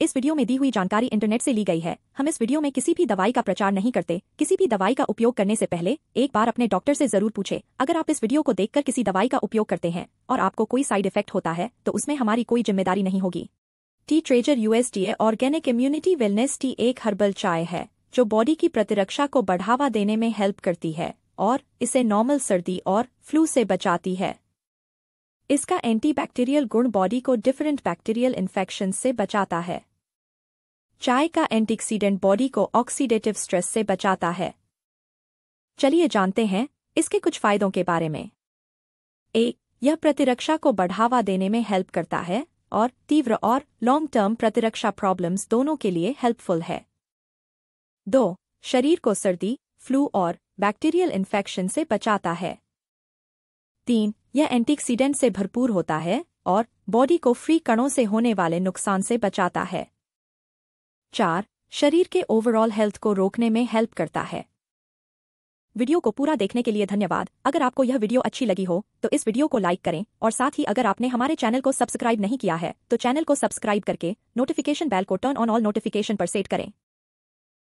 इस वीडियो में दी हुई जानकारी इंटरनेट से ली गई है हम इस वीडियो में किसी भी दवाई का प्रचार नहीं करते किसी भी दवाई का उपयोग करने से पहले एक बार अपने डॉक्टर से जरूर पूछे अगर आप इस वीडियो को देखकर किसी दवाई का उपयोग करते हैं और आपको कोई साइड इफेक्ट होता है तो उसमें हमारी कोई जिम्मेदारी नहीं होगी tea treasure USDA organic immunity wellness tea एक हर्बल चाय है जो बॉडी की प्रतिरक्षा को बढ़ावा देने में हेल्प करती है और इसे नॉर्मल सर्दी और फ्लू से बचाती है इसका एंटीबैक्टीरियल गुण बॉडी को डिफरेंट बैक्टीरियल इन्फेक्शन से बचाता है चाय का एंटीक्सीडेंट बॉडी को ऑक्सीडेटिव स्ट्रेस से बचाता है चलिए जानते हैं इसके कुछ फायदों के बारे में ए यह प्रतिरक्षा को बढ़ावा देने में हेल्प करता है और तीव्र और लॉन्ग टर्म प्रतिरक्षा प्रॉब्लम्स दोनों के लिए हेल्पफुल है दो शरीर को सर्दी फ्लू और बैक्टीरियल इन्फेक्शन से बचाता है तीन यह एंटीक्सीडेंट से भरपूर होता है और बॉडी को फ्री कणों से होने वाले नुकसान से बचाता है चार शरीर के ओवरऑल हेल्थ को रोकने में हेल्प करता है वीडियो को पूरा देखने के लिए धन्यवाद अगर आपको यह वीडियो अच्छी लगी हो तो इस वीडियो को लाइक करें और साथ ही अगर आपने हमारे चैनल को सब्सक्राइब नहीं किया है तो चैनल को सब्सक्राइब करके नोटिफिकेशन बेल को टर्न ऑन ऑल नोटिफिकेशन पर सेट करें